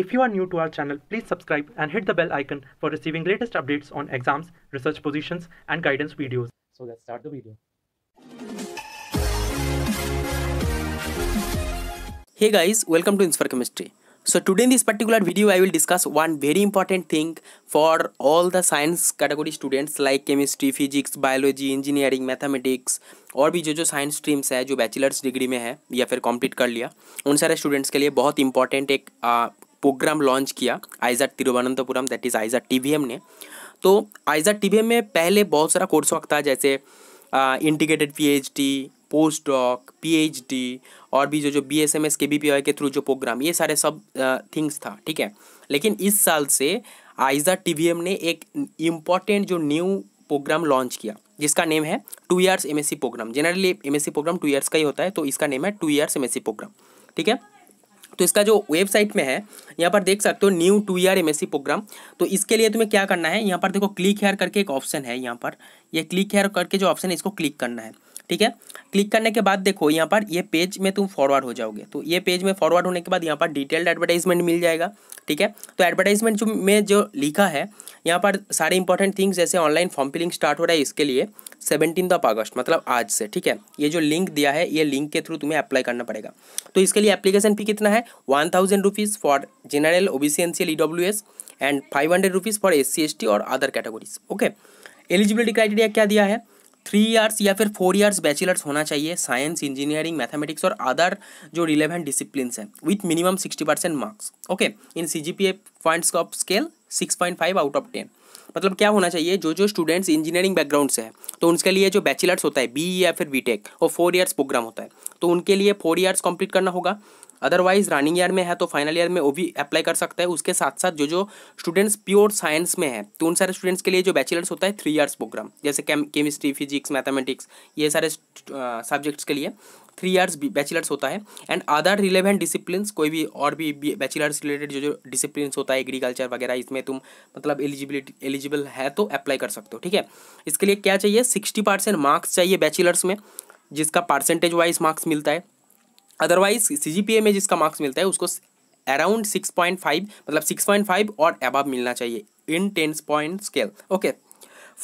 If you are new to our channel, please subscribe and hit the bell icon for receiving latest updates on exams, research positions and guidance videos. So let's start the video. Hey guys, welcome to Inspire Chemistry. So today in this particular video I will discuss one very important thing for all the science category students like chemistry, physics, biology, engineering, mathematics or भी जो जो science streams है जो bachelors degree में है या फिर complete कर लिया उन सारे स्टूडेंट्स के लिए बहुत इंपॉर्टेंट एक प्रोग्राम लॉन्च किया IISER Thiruvananthapuram that is IISER T ने तो आइजा टी में पहले बहुत सारा कोर्स वक्त था जैसे integrated P post doc PhD और भी जो जो B S M S K V P Y के थ्रू जो प्रोग्राम ये सारे सब थिंग्स था ठीक है लेकिन इस साल से आइजा टी ने एक इम्पॉर्टेंट जो न्यू प्रोग्राम लॉन्च किया जिसका नेम है two years MSc programme generally MSc programme two years का ही होता है तो इसका नेम है टू ईयर्स एमएससी प्रोग्राम ठीक है तो इसका जो वेबसाइट में है यहाँ पर देख सकते हो new two year M programme तो इसके लिए तुम्हें क्या करना है यहाँ पर देखो क्लिक हेयर करके एक ऑप्शन है यहाँ पर ये यह क्लिक हेयर करके जो ऑप्शन है इसको क्लिक करना है ठीक है क्लिक करने के बाद देखो यहाँ पर ये पेज में तुम फॉरवर्ड हो जाओगे तो ये पेज में फॉरवर्ड होने के बाद यहाँ पर डिटेल्ड एडवर्टाइजमेंट मिल जाएगा ठीक है तो एडवर्टाइजमेंट जो में जो लिखा है यहाँ पर सारे इंपॉर्टेंट थिंग्स जैसे ऑनलाइन फॉर्म फिलिंग स्टार्ट हो रहा है इसके लिए सेवनटीन ऑफ अगस्त मतलब आज से ठीक है ये जो लिंक दिया है ये लिंक के थ्रू तुम्हें अप्लाई करना पड़ेगा तो इसके लिए एप्लीकेशन फी कितना है one thousand rupees for general O B C N C L E W S and five hundred rupees for S C S T और other categories okay eligibility criteria क्या दिया है थ्री ईयर्स या फिर four years bachelors होना चाहिए science engineering mathematics और other जो रिलेवेंट डिसिप्लिन हैं with minimum sixty percent marks okay in C G P A points of scale six point five out of ten मतलब क्या होना चाहिए जो जो स्टूडेंट्स इंजीनियरिंग बैकग्राउंड से है तो उनके लिए जो बैचलर्स होता है बी e या फिर बी टेक और फोर ईयर्स प्रोग्राम होता है तो उनके लिए फोर ईयर्स कंप्लीट करना होगा अदरवाइज रनिंग ईयर में है तो फाइनल ईयर में वो भी अप्लाई कर सकता है उसके साथ साथ जो जो स्टूडेंट्स प्योर साइंस में है तो उन सारे स्टूडेंट्स के लिए जो बैचलर्स होता है थ्री ईयर्स प्रोग्राम जैसे केमिस्ट्री फिजिक्स मैथमेटिक्स ये सारे सब्जेक्ट्स के लिए थ्री ईयर्स बैचलर्स होता है एंड अदर रिलेवेंट डिसिप्लिन कोई भी और भी बैचलर्स रिलेटेड जो जो डिसिप्लिन होता है एग्रीकल्चर वगैरह इसमें तुम मतलब एलिजिबिलिटी एलिजिबल है तो अप्लाई कर सकते हो ठीक है इसके लिए क्या चाहिए सिक्सटी परसेंट मार्क्स चाहिए बैचलर्स में जिसका परसेंटेज वाइज मार्क्स मिलता है अदरवाइज सी में जिसका मार्क्स मिलता है उसको अराउंड सिक्स पॉइंट फाइव मतलब सिक्स पॉइंट फाइव और एबाब मिलना चाहिए in ten point scale okay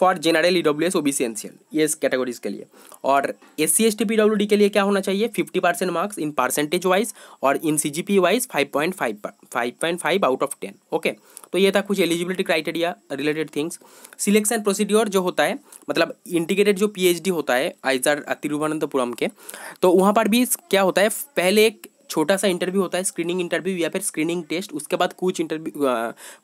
for general E W S O B C N C L ये कैटेगरीज के लिए और S C S T P W D के लिए क्या होना चाहिए fifty percent marks in percentage wise और in C G P wise five point five five point five out of ten okay तो ये था कुछ eligibility criteria related things selection procedure जो होता है मतलब इंटीग्रेटेड जो पीएचडी होता है आइजार तिरुवनंतपुरम के तो वहाँ पर भी क्या होता है पहले एक छोटा सा इंटरव्यू होता है स्क्रीनिंग इंटरव्यू या फिर स्क्रीनिंग टेस्ट उसके बाद कुछ इंटरव्यू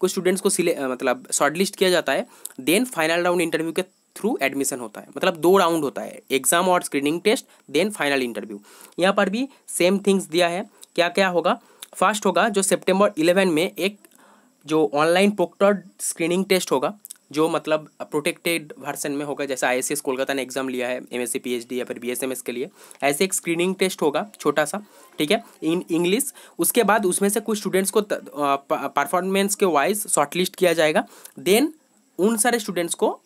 कुछ स्टूडेंट्स को सिले मतलब शॉर्टलिस्ट किया जाता है देन फाइनल राउंड इंटरव्यू के थ्रू एडमिशन होता है मतलब दो राउंड होता है एग्जाम और screening test then final interview यहाँ पर भी सेम थिंग्स दिया है क्या क्या होगा फर्स्ट होगा जो सितंबर 11 में एक जो ऑनलाइन प्रोक्टर्ड स्क्रीनिंग टेस्ट होगा जो मतलब प्रोटेक्टेड वर्सन में होगा जैसा आई कोलकाता ने एग्ज़ाम लिया है एम एस या फिर बी के लिए ऐसे एक स्क्रीनिंग टेस्ट होगा छोटा सा ठीक है इन इंग्लिश उसके बाद उसमें से कुछ स्टूडेंट्स को परफॉर्मेंस के वाइज शॉर्टलिस्ट किया जाएगा देन उन सारे स्टूडेंट्स को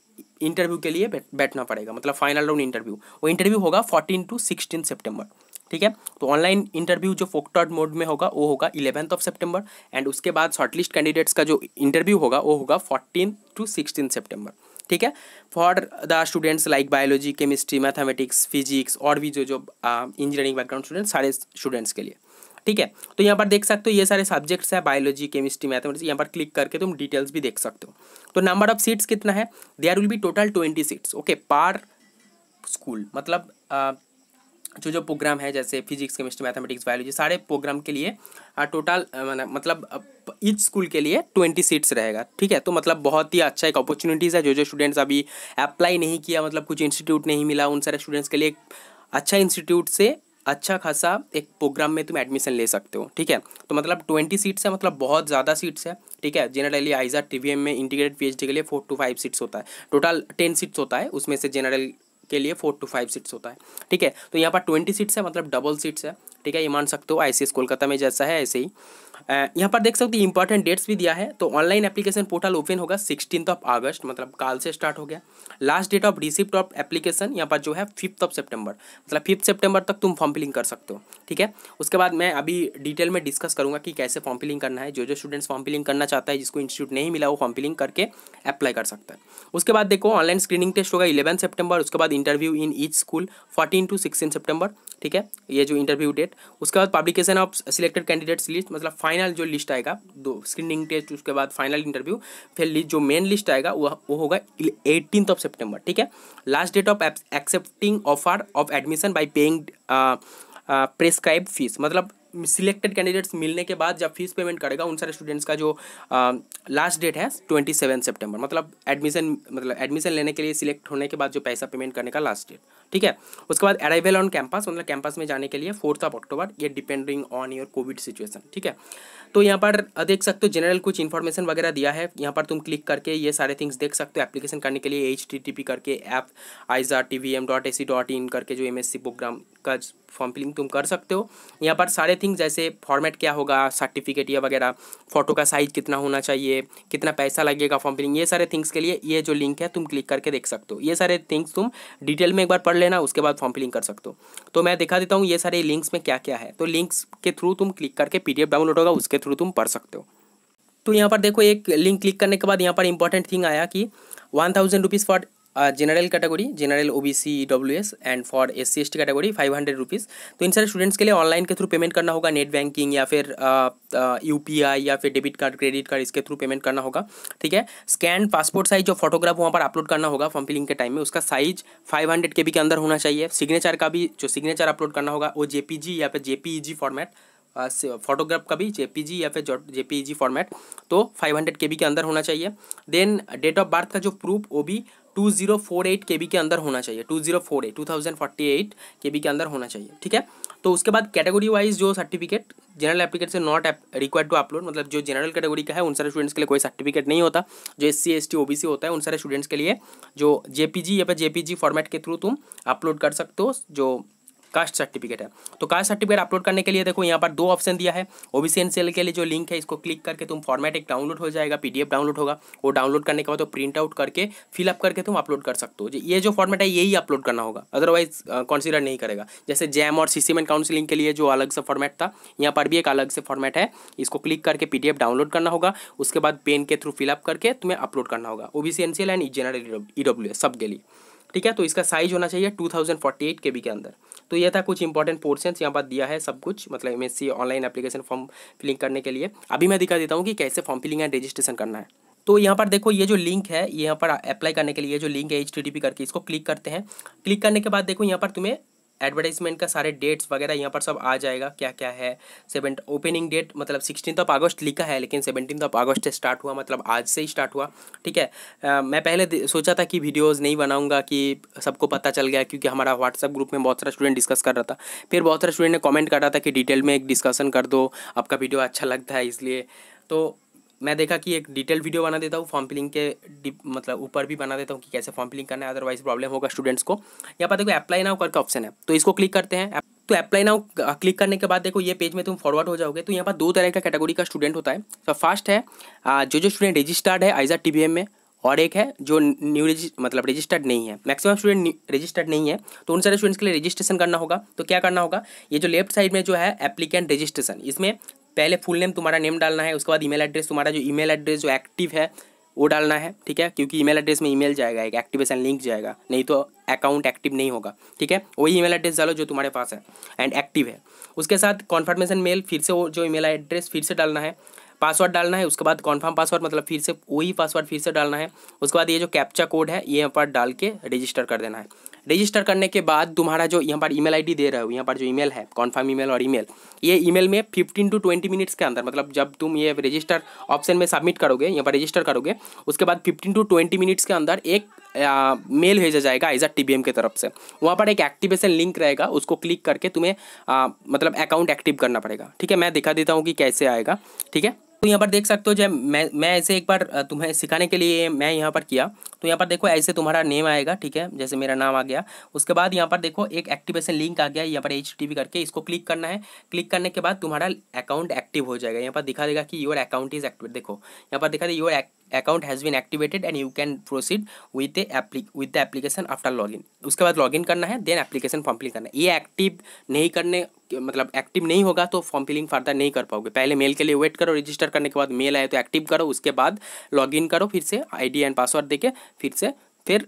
इंटरव्यू के लिए बैठना पड़ेगा मतलब फाइनल राउंड इंटरव्यू वो इंटरव्यू होगा फोर्टीन टू सिक्सटीन सेप्टेम्बर ठीक है तो ऑनलाइन इंटरव्यू जो फोकटॉट मोड में होगा वो होगा इलेवेंथ ऑफ सेप्टेम्बर एंड उसके बाद शॉर्टलिस्ट कैंडिडेट्स का जो इंटरव्यू होगा वो होगा फोर्टीन टू सिक्सटीन सेप्टेम्बर ठीक है for the students like biology chemistry mathematics physics और भी जो जो इंजीनियरिंग बैकग्राउंड स्टूडेंट्स सारे स्टूडेंट्स के लिए ठीक है तो यहाँ पर देख सकते हो ये सारे सब्जेक्ट्स हैं बायोलॉजी केमिस्ट्री मैथमेटिक्स यहाँ पर क्लिक करके तुम डिटेल्स भी देख सकते हो तो नंबर ऑफ सीट्स कितना है there will be total twenty seats okay per school मतलब जो जो प्रोग्राम है जैसे फिजिक्स केमिस्ट्री मैथमेटिक्स बायोलॉजी सारे प्रोग्राम के लिए टोटल मतलब ईच स्कूल के लिए ट्वेंटी सीट्स रहेगा ठीक है तो मतलब बहुत ही अच्छा एक अपॉर्चुनिटीज़ है जो जो स्टूडेंट्स अभी अप्लाई नहीं किया मतलब कुछ इंस्टीट्यूट नहीं मिला उन सारे स्टूडेंट्स के लिए एक अच्छा इंस्टीट्यूट से अच्छा खासा एक प्रोग्राम में तुम एडमिशन ले सकते हो ठीक है तो मतलब ट्वेंटी सीट्स है मतलब बहुत ज़्यादा सीट्स है ठीक है जनरली आइजा टी में इंटीग्रेटेड पीएचडी के लिए फोर टू फाइव सीट्स होता है टोटल टेन सीट्स होता है उसमें से जनरल के लिए फोर टू फाइव सीट्स होता है ठीक है तो यहाँ पर ट्वेंटी सीट्स है मतलब डबल सीट्स है ठीक है ये मान सकते हो आई कोलकाता में जैसा है ऐसे ही यहाँ पर देख सकते हो इंपॉर्टेंट डेट्स भी दिया है तो ऑनलाइन एप्लीकेशन पोर्टल ओपन होगा सिक्सटीन ऑफ अगस्त मतलब काल से स्टार्ट हो गया last date of receipt of application यहाँ पर जो है फिफ्थ ऑफ सेप्टेम्बर मतलब फिफ्थ सेप्टेम्बर तक तुम फॉर्म फिलिंग कर सकते हो ठीक है उसके बाद मैं अभी डिटेल में डिस्कस करूँगा कि कैसे फॉर्म फिलिंग करना है जो जो स्टूडेंट्स फॉर्म फिलिंग करना चाहता है जिसको इंस्टीट्यूट नहीं मिला वो फॉर्म फिलिंग करके अप्लाई कर सकता है उसके बाद देखो ऑनलाइन स्क्रीनिंग टेस्ट होगा इलेवन सेप्टेम्बर उसके बाद interview in each school fourteen to sixteen September ठीक है ये जो इंटरव्यू डेट उसके बाद publication of selected candidates list मतलब फाइनल जो लिस्ट आएगा दो स्क्रीनिंग टेस्ट उसके बाद फाइनल इंटरव्यू फिर लिस्ट जो मेन लिस्ट आएगा वह वो होगा एटीन ऑफ सेप्टेम्बर ठीक है last date of accepting offer of admission by paying prescribe fees मतलब सिलेक्टेड कैंडिडेट्स मिलने के बाद जब फीस पेमेंट करेगा उन सारे स्टूडेंट्स का जो लास्ट डेट है ट्वेंटी सेवन सेप्टेम्बर मतलब एडमिशन मतलब एडमिशन लेने के लिए सिलेक्ट होने के बाद जो पैसा पेमेंट करने का लास्ट डेट ठीक है उसके बाद अराइवल ऑन कैंपस मतलब कैंपस में जाने के लिए फोर्थ ऑफ अक्टूबर ये depending on your COVID situation ठीक है तो यहाँ पर देख सकते हो जनरल कुछ इन्फॉर्मेशन वगैरह दिया है यहाँ पर तुम क्लिक करके ये सारे थिंग्स देख सकते हो एप्लीकेशन करने के लिए एच करके ऐप आइजा टी करके जो एम प्रोग्राम का फॉर्म फिलिंग तुम कर सकते हो यहाँ पर सारे थिंग्स जैसे फॉर्मेट क्या होगा सर्टिफिकेट या वगैरह फोटो का साइज कितना होना चाहिए कितना पैसा लगेगा फॉर्म फिलिंग ये सारे थिंग्स के लिए ये जो लिंक है तुम क्लिक करके देख सकते हो ये सारे थिंग्स तुम डिटेल में एक बार पढ़ लेना उसके बाद फॉर्म फिलिंग कर सकते हो तो मैं दिखा देता हूँ ये सारे लिंक्स में क्या क्या है तो लिंक्स के थ्रू तुम क्लिक करके पी डाउनलोड होगा उसके थ्रू तुम पढ़ सकते हो तो यहाँ पर देखो एक लिंक क्लिक करने के बाद यहाँ पर इंपॉर्टेंट थिंग आया कि one thousand rupees for general category general O B C W S and for S C S T category five hundred rupees तो इन सारे स्टूडेंट्स के लिए ऑनलाइन के थ्रू पेमेंट करना होगा नेट बैंकिंग या फिर यू पी आई या फिर डेबिट कार्ड क्रेडिट कार्ड इसके थ्रू पेमेंट करना होगा ठीक है स्कैन पासपोर्ट साइज जो फोटोग्राफ वहाँ पर अपलोड करना होगा फॉर्म फिलिंग के टाइम में उसका size five hundred K B के अंदर होना चाहिए सिग्नेचर का भी जो सिग्नेचर अपलोड करना होगा वो जे पी जी या फिर J P E G format photograph का भी जी या फिर J P E G format तो फाइव हंड्रेड के बी के अंदर होना चाहिए देन डेट ऑफ बर्थ का जो प्रूफ वो भी two zero four eight K B के अंदर होना चाहिए two zero four eight two thousand forty eight K B के अंदर होना चाहिए ठीक है तो उसके बाद कैटेगरी वाइज जो सर्टिफिकेट जनरल एप्लीकेट से नॉट रिक्वायर्ड टू अपलोड मतलब जो जनरल कैटेगरी का है उन सारे स्टूडेंट्स के लिए कोई सर्टिफिकेट नहीं होता जो S C S T O B C होता है उन सारे स्टूडेंट्स के लिए जो जे पी जी या फिर जे पी जी फॉर्मेट के थ्रू तुम अपलोड कर सकते हो जो कास्ट सर्टिफिकेट है तो कास्ट सर्टिफिकेट अपलोड करने के लिए देखो यहाँ पर दो ऑप्शन दिया है ओबीसी एनसीएल के लिए जो लिंक है इसको क्लिक करके तुम फॉर्मेट एक डाउनलोड हो जाएगा पीडीएफ डाउनलोड होगा वो डाउनलोड करने के बाद तो प्रिंट आउट करके फिलअप करके तुम अपलोड कर सकते हो ये जो फॉर्मेट है यही अपलोड करना होगा अदरवाइज कंसिडर नहीं करेगा जैसे जैम और सीसीमेंट काउंसिलिंग के लिए जो अलग से फॉर्मेट था यहाँ पर भी एक अलग से फॉर्मेट है इसको क्लिक करके पी डाउनलोड करना होगा उसके बाद पेन के थ्रू फिलअप करके तुम्हें अपलोड करना होगा O B C N C L and general E W सब के लिए ठीक है तो इसका साइज होना चाहिए two thousand forty eight K B के अंदर तो ये था कुछ इंपॉर्टेंट पोर्शन यहाँ पर दिया है सब कुछ मतलब um online application form filling करने के लिए अभी मैं दिखा देता हूँ कि कैसे फॉर्म फिलिंग एंड रजिस्ट्रेशन करना है तो यहाँ पर देखो ये जो लिंक है यहाँ पर अप्लाई करने के लिए जो लिंक है एच करके इसको क्लिक करते हैं क्लिक करने के बाद देखो यहाँ पर तुम्हें एडवर्टाइजमेंट का सारे डेट्स वगैरह यहाँ पर सब आ जाएगा क्या क्या है सेवन ओपनिंग डेट मतलब सिक्सटीन ऑफ अगस्त लिखा है लेकिन सेवनटीन ऑफ अगस्त से स्टार्ट हुआ मतलब आज से ही स्टार्ट हुआ ठीक है आ, मैं पहले सोचा था कि वीडियोज़ नहीं बनाऊँगा कि सबको पता चल गया क्योंकि हमारा व्हाट्सअप ग्रुप में बहुत सारा स्टूडेंट डिस्कस कर रहा था फिर बहुत सारे स्टूडेंट ने कॉमेंट कर रहा था कि डिटेल में एक डिस्कशन कर दो आपका वीडियो अच्छा लगता है इसलिए तो मैं देखा कि एक डिटेल वीडियो बना देता हूँ फॉर्म फिलिंग के मतलब ऊपर भी बना देता हूँ कि कैसे फॉर्म फिलिंग करना है अदरवाइज प्रॉब्लम होगा स्टूडेंट्स को यहाँ पर देखो अप्लाई नाउ करके ऑप्शन है तो इसको क्लिक करते हैं तो अप्लाई नाउ क्लिक करने के बाद देखो ये पेज में तुम फॉरवर्ड हो जाओगे तो यहाँ पर दो तरह का कैटेगरी का स्टूडेंट होता है तो फर्स्ट है जो जो स्टूडेंट रजिस्टर्ड है आइजा टी में और एक है जो न्यू रजिस्ट मतलब रजिस्टर्ड नहीं है मैक्सिमम स्टूडेंट रजिस्टर्ड नहीं है तो उन सारे स्टूडेंट्स के लिए रजिस्ट्रेशन करना होगा तो क्या करना होगा ये जो लेफ्ट साइड में जो है एप्लीकेंट रजिस्ट्रेशन इसमें पहले फुल नेम तुम्हारा नेम डालना है उसके बाद ईमेल एड्रेस तुम्हारा जो ईमेल एड्रेस जो एक्टिव है वो डालना है ठीक है क्योंकि ईमेल एड्रेस में ईमेल जाएगा एक एक्टिवेशन लिंक जाएगा नहीं तो अकाउंट एक्टिव नहीं होगा ठीक है वही ईमेल एड्रेस डालो जो तुम्हारे पास है एंड एक्टिव है उसके साथ कॉन्फर्मेशन मेल फिर से वो जो ईमेल एड्रेस फिर से डालना है पासवर्ड डालना है उसके बाद कॉन्फर्म पासवर्ड मतलब फिर से वही पासवर्ड फिर से डालना है उसके बाद ये जो कैप्चा कोड है ये यहाँ पर डाल के रजिस्टर कर देना है रजिस्टर करने के बाद तुम्हारा जो यहाँ पर ईमेल आईडी दे रहे हो यहाँ पर जो ईमेल है कॉन्फर्म ईमेल और ईमेल ये ईमेल में फिफ्टीन टू ट्वेंटी मिनट्स के अंदर मतलब जब तुम ये रजिस्टर ऑप्शन में सबमिट करोगे यहाँ पर रजिस्टर करोगे उसके बाद फिफ्टीन टू ट्वेंटी मिनट्स के अंदर एक आ, मेल भेजा जाएगा एज बी टी की तरफ से वहाँ पर एक एक्टिवेशन लिंक रहेगा उसको क्लिक करके तुम्हें आ, मतलब अकाउंट एक्टिव करना पड़ेगा ठीक है मैं दिखा देता हूँ कि कैसे आएगा ठीक है तो यहाँ पर देख सकते हो जब मैं मैं ऐसे एक बार तुम्हें सिखाने के लिए मैं यहाँ पर किया तो यहाँ पर देखो ऐसे तुम्हारा नेम आएगा ठीक है जैसे मेरा नाम आ गया उसके बाद यहाँ पर देखो एक एक्टिवेशन लिंक आ गया यहाँ पर एच करके इसको क्लिक करना है क्लिक करने के बाद तुम्हारा अकाउंट एक्टिव हो जाएगा यहाँ पर दिखा देगा कि योर अकाउंट इज एक्टिव देखो यहाँ पर दिखा दे your account has been activated and you can proceed with with the application after login उसके बाद लॉगिन करना है देन एप्लीकेशन फॉर्म फिलिंग करना है ये एक्टिव नहीं करने मतलब एक्टिव नहीं होगा तो फॉर्म फिलिंग फर्दर नहीं कर पाओगे पहले मेल के लिए वेट करो रजिस्टर करने के बाद मेल आए तो एक्टिव करो उसके बाद लॉगिन करो फिर से आईडी एंड पासवर्ड देके फिर से फिर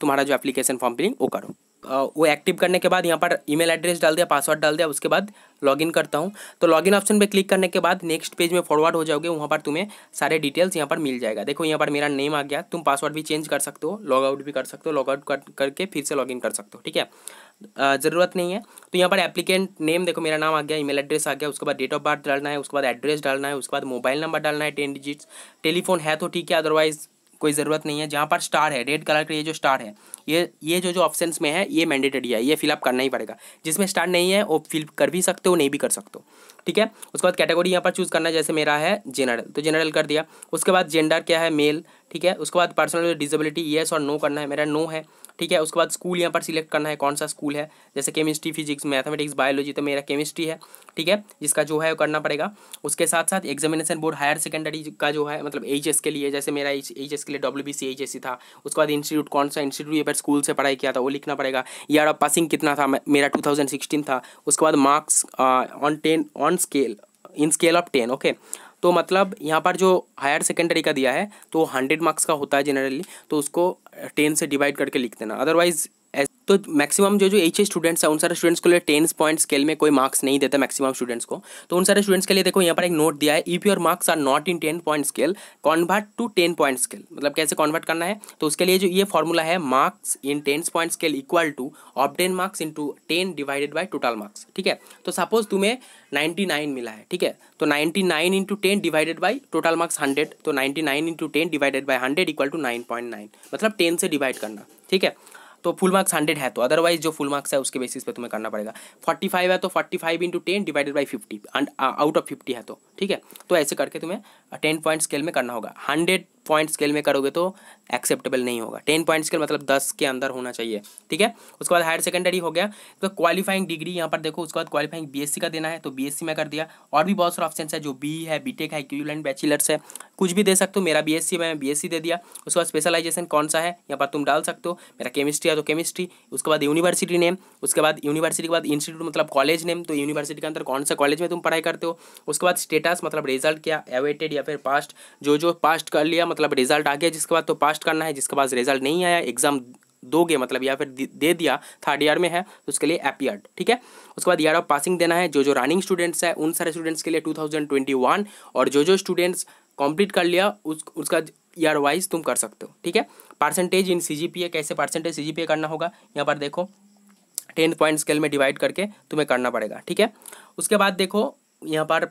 तुम्हारा जो एप्लीकेशन फॉर्म फिलिंग वो करो वो एक्टिव करने के बाद यहाँ पर ईमेल एड्रेस डाल दिया पासवर्ड डाल दिया उसके बाद लॉगिन करता हूँ तो लॉगिन ऑप्शन पे क्लिक करने के बाद नेक्स्ट पेज में फॉरवर्ड हो जाओगे वहाँ पर तुम्हें सारे डिटेल्स यहाँ पर मिल जाएगा देखो यहाँ पर मेरा नेम आ गया तुम पासवर्ड भी चेंज कर सकते हो लॉग आउट भी कर सकते हो लॉग आउट कर, करके फिर से लॉगिन कर सकते हो ठीक है ज़रूरत नहीं है तो यहाँ पर एप्लीकेंट नेम देखो मेरा नाम आ गया ईमेल एड्रेस आ गया उसके बाद डेट ऑफ बर्थ डालना है उसके बाद एड्रेस डालना है उसके बाद मोबाइल नंबर डालना है टेन डिजिट्स टेलीफोन है तो ठीक है अदरवाइज़ कोई ज़रूरत नहीं है जहाँ पर स्टार है रेड कलर का ये जो स्टार है ये ये जो जो ऑप्शन में है ये मैंडेटरी है ये फिलअप करना ही पड़ेगा जिसमें स्टार्ट नहीं है वो फिल कर भी सकते हो नहीं भी कर सकते हो ठीक है उसके बाद कैटेगरी यहाँ पर चूज़ करना जैसे मेरा है जनरल तो जनरल कर दिया उसके बाद जेंडर क्या है मेल ठीक है उसके बाद पर्सनल डिजेबिलिटी येस और नो करना है मेरा नो है ठीक है उसके बाद स्कूल यहाँ पर सिलेक्ट करना है कौन सा स्कूल है जैसे केमिस्ट्री फिजिक्स मैथमेटिक्स बायोलॉजी तो मेरा केमिस्ट्री है ठीक है जिसका जो है वो करना पड़ेगा उसके साथ साथ एग्जामिनेशन बोर्ड हायर सेकेंडरी का जो है मतलब एच के लिए जैसे मेरा एच के लिए डब्ल्यू बी e था उसके बाद इंस्टीट्यूट कौन सा इंस्टीट्यूट ये पर स्कूल से पढ़ाई किया था वो लिखना पड़ेगा यार ऑफ पासिंग कितना था मेरा टू थाउजेंड सिक्सटीन था उसके बाद marks on ten on scale in scale of ten okay तो मतलब यहाँ पर जो हायर सेकेंडरी का दिया है तो हंड्रेड मार्क्स का होता है जनरली तो उसको टेन से डिवाइड करके लिख देना अदरवाइज तो मैक्सिमम जो जो एच स्टूडेंट्स हैं उन सारे स्टूडेंट्स के लिए टेन पॉइंट स्केल में कोई मार्क्स नहीं देता मैक्सिमम स्टूडेंट्स को तो उन सारे स्टूडेंट्स के लिए देखो यहाँ पर एक नोट दिया है if your marks are not in ten point scale convert to ten point scale मतलब कैसे कन्वर्ट करना है तो उसके लिए जो ये फॉर्मूला है marks in ten point scale equal to ten marks into ten divided by total marks ठीक है तो सपोज तुम्हें नाइन्टी नाइन मिला है ठीक है तो ninety nine into ten divided by total marks hundred तो ninety nine into ten divided by hundred equal to nine point nine मतलब टेन से डिवाइड करना ठीक है तो फुल मार्क्स हंड्रेड है तो अदरवाइज जो फुल मार्क्स है उसके बेसिस पे तुम्हें करना पड़ेगा फोर्टी फाइव है तो forty five into ten divided by fifty out of fifty है तो ठीक है तो ऐसे करके तुम्हें टेन पॉइंट स्केल में करना होगा हंड्रेड पॉइंट स्केल में करोगे तो एक्सेप्टेबल नहीं होगा टेन पॉइंट स्केल मतलब दस के अंदर होना चाहिए ठीक है उसके बाद हायर सेकेंडरी हो गया तो क्वालिफाइंग डिग्री यहाँ पर देखो उसके बाद क्वालिफाइंग बीएससी का देना है तो बीएससी में कर दिया और भी बहुत सारे ऑप्शन है जो बी है बीटेक है इक्विवेलेंट बैचलर्स है कुछ भी दे सकते हो मेरा बी में बी दे दिया उसके बाद स्पेशलाइजेशन कौन सा है यहाँ पर तुम डाल सकते हो मेरा केमिस्ट्री है तो केमिस्ट्री उसके बाद यूनिवर्सिटी नेम उसके बाद यूनिवर्सिटी के बाद इंस्टीट्यूट मतलब कॉलेज नेम तो यूनिवर्सिटी के अंदर कौन सा कॉलेज में तुम पढ़ाई करते हो उसके बाद स्टेटस मतलब रिजल्ट क्या अवेटेड या फिर पास्ट जो जो पास्ट कर लिया मतलब मतलब रिजल्ट आ गया जिसके बाद तो पास्ट करना है जिसके पास रिजल्ट नहीं आया एग्जाम दोगे मतलब या फिर दे दिया थर्ड ईयर में है तो उसके लिए एपियर्ड ठीक है उसके बाद ईयर ऑफ पासिंग देना है जो जो रनिंग स्टूडेंट्स है उन सारे स्टूडेंट्स के लिए 2021 और जो जो स्टूडेंट्स कंप्लीट कर लिया उस उसका ईयर वाइज तुम कर सकते हो ठीक है परसेंटेज इन सी कैसे परसेंटेज सी करना होगा यहाँ पर देखो टेन पॉइंट स्केल में डिवाइड करके तुम्हें करना पड़ेगा ठीक है उसके बाद देखो यहाँ पर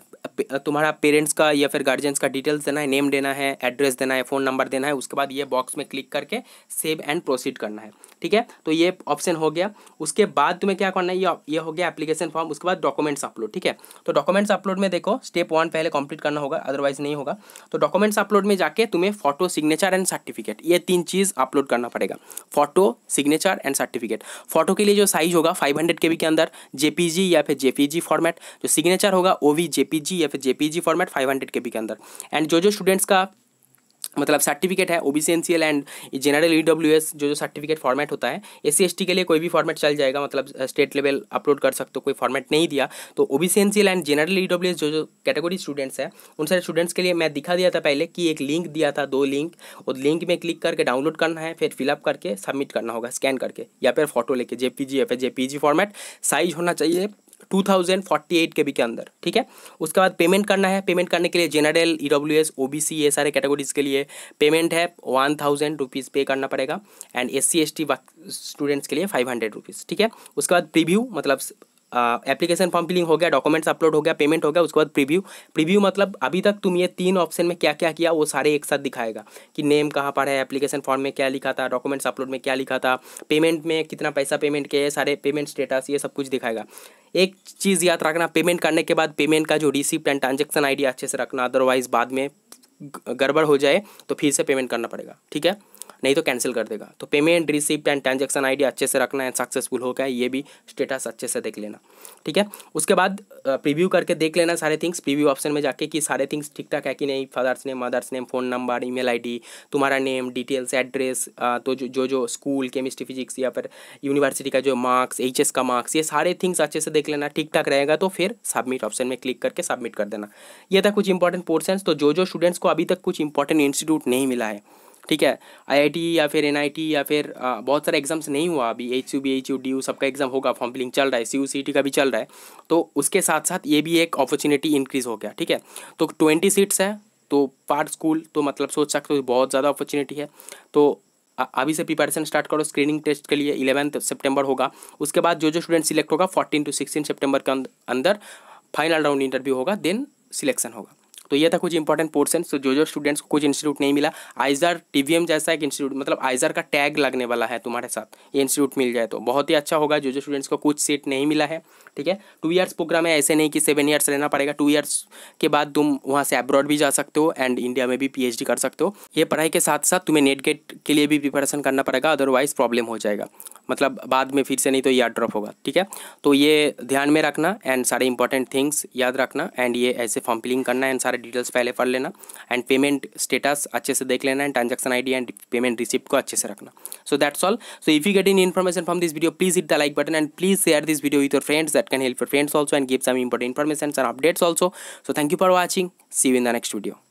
तुम्हारा पेरेंट्स का या फिर गार्जियंस का डिटेल्स देना है नेम देना है एड्रेस देना है फ़ोन नंबर देना है उसके बाद ये बॉक्स में क्लिक करके सेव एंड प्रोसीड करना है ठीक है तो ये ऑप्शन हो गया उसके बाद तुम्हें क्या करना है ये ये हो गया एप्लीकेशन फॉर्म उसके बाद डॉक्यूमेंट्स अपलोड ठीक है तो डॉक्यूमेंट्स अपलोड में देखो स्टेप वन पहले कंप्लीट करना होगा अदरवाइज नहीं होगा तो डॉक्यूमेंट्स अपलोड में जाके तुम्हें फोटो सिग्नेचर एंड सर्टिफिकेट ये तीन चीज़ अपलोड करना पड़ेगा photo signature and certificate photo के लिए जो साइज होगा फाइव हंड्रेड के के अंदर जेपीजी या फिर जेपीजी फॉर्मेट जो सिग्नेचर होगा ओ वी जे पी जी या फिर J P G format five hundred K B के अंदर एंड जो जो स्टूडेंट्स का मतलब सर्टिफिकेट है OBC NCL and general S जो जो सर्टिफिकेट फॉर्मेट होता है एस सी एस टी के लिए कोई भी फॉर्मेट चल जाएगा मतलब स्टेट लेवल अपलोड कर सकते हो कोई फॉर्मेट नहीं दिया तो OBC NCL and general S जो जो कैटेगरी स्टूडेंट्स हैं उन सारे स्टूडेंट्स के लिए मैं दिखा दिया था पहले कि एक लिंक दिया था दो लिंक और लिंक में क्लिक करके डाउनलोड करना है फिर फिलअप करके सबमिट करना होगा स्कैन करके या फिर फोटो लेके जेपीजी या फिर जेपीजी फॉर्मेट साइज होना चाहिए 2048 के बी के अंदर ठीक है उसके बाद पेमेंट करना है पेमेंट करने के लिए general E W S O B C ये सारे कैटेगरीज के लिए पेमेंट है वन थाउजेंड रुपीज़ पे करना पड़ेगा and S C S T students के लिए फाइव हंड्रेड रुपीज़ ठीक है उसके बाद प्रीव्यू मतलब एप्लीकेशन फॉर्म फिलिंग हो गया डॉक्यूमेंट्स अपलोड हो गया पेमेंट हो गया उसके बाद प्रीव्यू प्रीव्यू मतलब अभी तक तुम ये तीन ऑप्शन में क्या क्या किया वो सारे एक साथ दिखाएगा कि नेम कहाँ पर है एप्लीकेशन फॉर्म में क्या लिखा था डॉक्यूमेंट्स अपलोड में क्या लिखा था पेमेंट में कितना पैसा पेमेंट किया है सारे पेमेंट स्टेटस ये सब कुछ दिखाएगा एक चीज़ याद रखना पेमेंट करने के बाद पेमेंट का जो रिसिप्ट एंड ट्रांजेक्शन आईडी अच्छे से रखना अदरवाइज बाद में गड़बड़ हो जाए तो फिर से पेमेंट करना पड़ेगा ठीक है नहीं तो कैंसिल कर देगा तो payment receipt and transaction I अच्छे से रखना है सक्सेसफुल हो गया ये भी स्टेटस अच्छे से देख लेना ठीक है उसके बाद प्रीव्यू करके देख लेना सारे थिंग्स प्रीव्यू ऑप्शन में जाके कि सारे थिंग्स ठीक ठाक है कि नहीं father's name mother's name phone number email तुम्हारा नेम डिटेल्स एड्रेस तो जो जो स्कूल केमिस्ट्री फिजिक्स या फिर यूनिवर्सिटी का जो मार्क्स एच का मार्क्स ये सारे थिंग्स अच्छे से देख लेना ठीक ठाक रहेगा तो फिर सबमिट ऑप्शन में क्लिक करके सबमिट कर देना ये था कुछ इंपॉर्टेंट पोर्सन तो जो जो स्टूडेंट्स को अभी तक कुछ इंपॉर्टेंट इंस्टीट्यूट नहीं मिला है ठीक है आईआईटी या फिर एनआईटी या फिर आ, बहुत सारे एग्जाम्स नहीं हुआ अभी H U B H U D U सबका एग्जाम होगा फॉर्म फिलिंग चल रहा है सी यू सी टी का भी चल रहा है तो उसके साथ साथ ये भी एक अपॉर्चुनिटी इंक्रीज हो गया ठीक है तो ट्वेंटी सीट्स है तो पार्ट स्कूल तो मतलब सोच सकते हो बहुत ज़्यादा अपॉर्चुनिटी है तो अभी से प्रिपरेशन स्टार्ट करो स्क्रीनिंग टेस्ट के लिए इलेवंथ सेप्टेम्बर होगा उसके बाद जो जो स्टूडेंट सिलेक्ट होगा फोर्टीन टू सिक्सटीन सेप्टेम्बर के अंदर फाइनल राउंड इंटरव्यू होगा देन सिलेक्शन होगा तो ये था कुछ इंपॉर्टेंट पोर्सन तो जो जो स्टूडेंट्स को कुछ इंस्टीट्यूट नहीं मिला आइजर टी जैसा एक इंस्टीट्यूट मतलब आइजर का टैग लगने वाला है तुम्हारे साथ ये इंस्टीट्यूट मिल जाए तो बहुत ही अच्छा होगा जो जो स्टूडेंट्स को कुछ सीट नहीं मिला है ठीक है टू ईयर्स प्रोग्राम है ऐसे नहीं कि सेवन ईयर्स रहना पड़ेगा टू ईयर्स के बाद तुम वहाँ से अब्रॉड भी जा सकते हो एंड इंडिया में भी पी कर सकते हो ये पढ़ाई के साथ साथ तुम्हें नेट गेट के लिए भी प्रिपरेशन करना पड़ेगा अदरवाइज प्रॉब्लम हो जाएगा मतलब बाद में फिर से नहीं तो ये ड्रॉप होगा ठीक है तो ये ध्यान में रखना एंड सारे इंपॉर्टेंट थिंग्स याद रखना एंड ये ऐसे फॉर्म फिलिंग करना एंड सारे डिटेल्स पहले पढ़ लेना एंड पेमेंट स्टेटस अच्छे से देख लेना and transaction I and payment receipt को अच्छे से रखना so that's all so if you get in information from this video please hit the like button and please share this video with your friends that can help your friends also and give some important information sir updates also so thank you for watching see in the next video